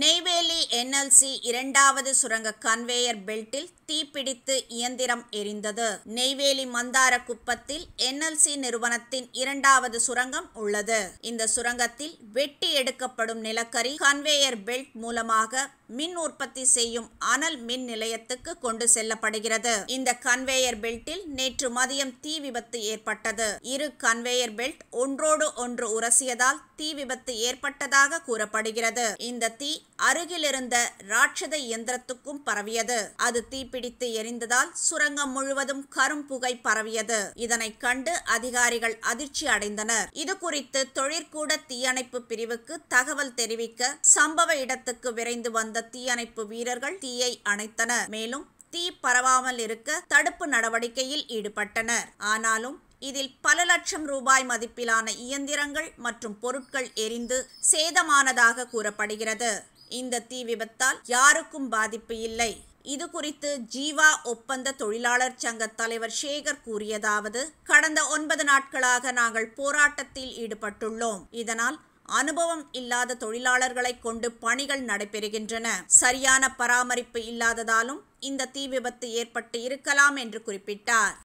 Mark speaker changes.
Speaker 1: Neyveli NLC இரண்டாவது சுரங்க conveyor பெல்ட்டில் தீப்பிடித்து இயந்திரம் எரிந்தது நெய்வேலி மந்தார குப்பத்தில் என்எல்சி நிறுவனத்தின் இரண்டாவது சுரங்கம் உள்ளது இந்த சுரங்கத்தில் வெட்டி எடுக்கப்படும் நிலக்கரி கன்வேயர் பெல்ட் மூலமாக மின் உற்பத்தி செய்யும் அனல் மின் நிலையத்துக்கு கொண்டு செல்லப்படுகிறது இந்த கன்வேயர் பெல்ட்டில் நேற்று மதியம் தீ விபத்து ஏற்பட்டது இரு கன்வேயர் பெல்ட் ஒன்றோடு ஒன்று உரசியதால் தீ விபத்து ஏற்பட்டதாக கூறப்படுகிறது இந்த தீ அருகிலிருந்த ராட்சத இயந்திரத்துக்கும் பரவியது அது தீப்பிடித்து எரிந்ததால் சுரங்கம் முழுவதும் கரும் புகை பரவியது இதனை கண்டு அதிகாரிகள் அதிர்ச்சி அடைந்தனர் இது குறித்து தொழிற்கூட தீயணைப்பு பிரிவுக்கு தகவல் தெரிவிக்க சம்பவ இடத்துக்கு விரைந்து வந்த தீயணைப்பு வீரர்கள் தீயை அணைத்தனர் மேலும் தீ பரவாமல் இருக்க தடுப்பு நடவடிக்கையில் ஈடுபட்டனர் ஆனாலும் இதில் பல லட்சம் ரூபாய் மதிப்பிலான இயந்திரங்கள் மற்றும் பொருட்கள் எரிந்து சேதமானதாக கூறப்படுகிறது இந்த தீ விபத்தால் யாருக்கும் பாதிப்பு இல்லை இது குறித்து ஜீவா ஒப்பந்த தொழிலாளர் சங்க தலைவர் சேகர் கூறியதாவது கடந்த ஒன்பது நாட்களாக நாங்கள் போராட்டத்தில் ஈடுபட்டுள்ளோம் இதனால் அனுபவம் இல்லாத தொழிலாளர்களை கொண்டு பணிகள் நடைபெறுகின்றன சரியான பராமரிப்பு இல்லாததாலும் இந்த தீ விபத்து ஏற்பட்டு இருக்கலாம் என்று குறிப்பிட்டார்